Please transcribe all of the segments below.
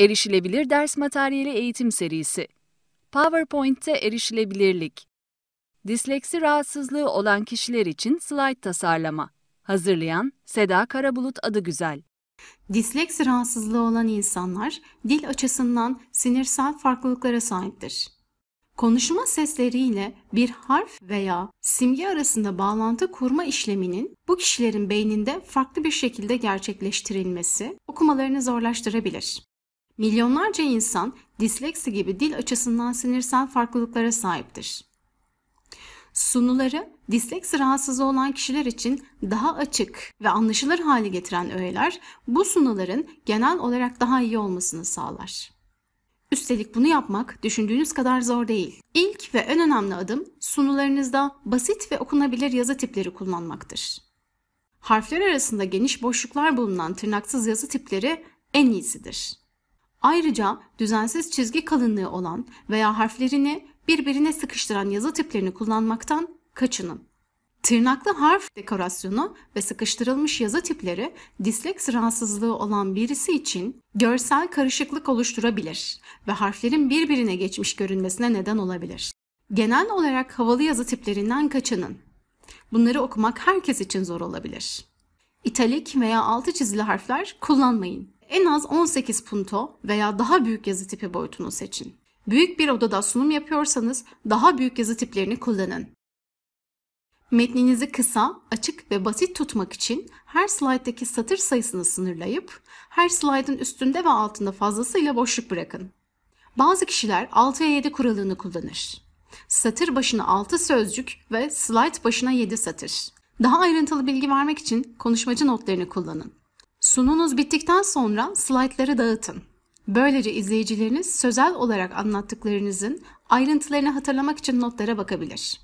Erişilebilir ders materyali eğitim serisi. PowerPoint'te erişilebilirlik. Disleksi rahatsızlığı olan kişiler için slayt tasarlama. Hazırlayan Seda Karabulut adı güzel. Disleksi rahatsızlığı olan insanlar dil açısından sinirsel farklılıklara sahiptir. Konuşma sesleriyle bir harf veya simge arasında bağlantı kurma işleminin bu kişilerin beyninde farklı bir şekilde gerçekleştirilmesi okumalarını zorlaştırabilir. Milyonlarca insan disleksi gibi dil açısından sinirsel farklılıklara sahiptir. Sunuları disleksi rahatsızı olan kişiler için daha açık ve anlaşılır hale getiren öğeler bu sunuların genel olarak daha iyi olmasını sağlar. Üstelik bunu yapmak düşündüğünüz kadar zor değil. İlk ve en önemli adım sunularınızda basit ve okunabilir yazı tipleri kullanmaktır. Harfler arasında geniş boşluklar bulunan tırnaksız yazı tipleri en iyisidir. Ayrıca düzensiz çizgi kalınlığı olan veya harflerini birbirine sıkıştıran yazı tiplerini kullanmaktan kaçının. Tırnaklı harf dekorasyonu ve sıkıştırılmış yazı tipleri disleks rahatsızlığı olan birisi için görsel karışıklık oluşturabilir ve harflerin birbirine geçmiş görünmesine neden olabilir. Genel olarak havalı yazı tiplerinden kaçının. Bunları okumak herkes için zor olabilir. İtalik veya altı çizili harfler kullanmayın. En az 18 punto veya daha büyük yazı tipi boyutunu seçin. Büyük bir odada sunum yapıyorsanız daha büyük yazı tiplerini kullanın. Metninizi kısa, açık ve basit tutmak için her slayttaki satır sayısını sınırlayıp her slaydın üstünde ve altında fazlasıyla boşluk bırakın. Bazı kişiler 6'ya 7 kuralını kullanır. Satır başına 6 sözcük ve slayt başına 7 satır. Daha ayrıntılı bilgi vermek için konuşmacı notlarını kullanın. Sununuz bittikten sonra slaytları dağıtın. Böylece izleyicileriniz sözel olarak anlattıklarınızın ayrıntılarını hatırlamak için notlara bakabilir.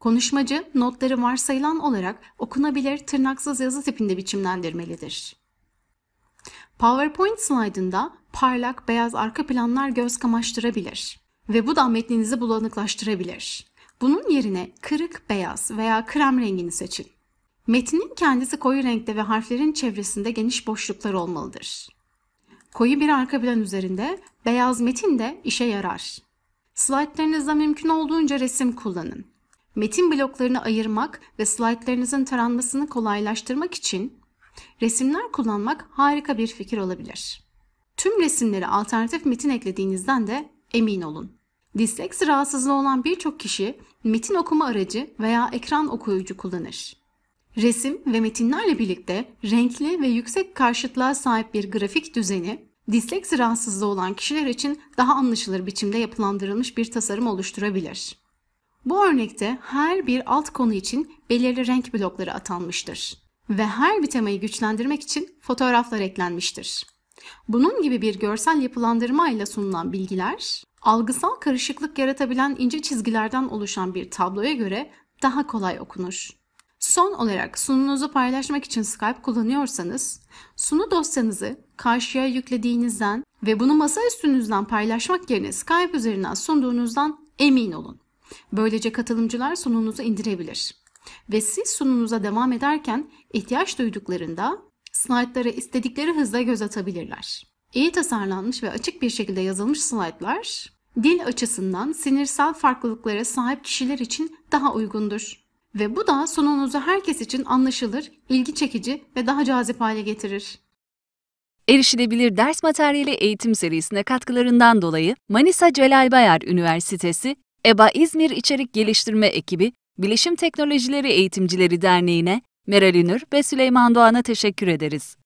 Konuşmacı notları varsayılan olarak okunabilir tırnaksız yazı tipinde biçimlendirmelidir. PowerPoint slaydında parlak beyaz arka planlar göz kamaştırabilir ve bu da metninizi bulanıklaştırabilir. Bunun yerine kırık beyaz veya krem rengini seçin. Metnin kendisi koyu renkte ve harflerin çevresinde geniş boşluklar olmalıdır. Koyu bir arka plan üzerinde beyaz metin de işe yarar. Slaytlarınızda mümkün olduğunca resim kullanın. Metin bloklarını ayırmak ve slaytlarınızın taranmasını kolaylaştırmak için resimler kullanmak harika bir fikir olabilir. Tüm resimleri alternatif metin eklediğinizden de emin olun. Disleksi rahatsızlığı olan birçok kişi metin okuma aracı veya ekran okuyucu kullanır. Resim ve metinlerle birlikte renkli ve yüksek karşıtlığa sahip bir grafik düzeni, disleksi rahatsızlığı olan kişiler için daha anlaşılır biçimde yapılandırılmış bir tasarım oluşturabilir. Bu örnekte her bir alt konu için belirli renk blokları atanmıştır ve her bir temayı güçlendirmek için fotoğraflar eklenmiştir. Bunun gibi bir görsel yapılandırma ile sunulan bilgiler, algısal karışıklık yaratabilen ince çizgilerden oluşan bir tabloya göre daha kolay okunur. Son olarak sunununuzu paylaşmak için Skype kullanıyorsanız, sunu dosyanızı karşıya yüklediğinizden ve bunu masa üstünüzden paylaşmak yerine Skype üzerinden sunduğunuzdan emin olun. Böylece katılımcılar sunununuzu indirebilir. Ve siz sunununuza devam ederken ihtiyaç duyduklarında slaytları istedikleri hızla göz atabilirler. İyi tasarlanmış ve açık bir şekilde yazılmış slaytlar dil açısından sinirsel farklılıklara sahip kişiler için daha uygundur. Ve bu da sununuzu herkes için anlaşılır, ilgi çekici ve daha cazip hale getirir. Erişilebilir ders materyali eğitim serisine katkılarından dolayı Manisa Celal Bayar Üniversitesi, EBA İzmir İçerik Geliştirme Ekibi, Bilişim Teknolojileri Eğitimcileri Derneği'ne, Meral Ünür ve Süleyman Doğan'a teşekkür ederiz.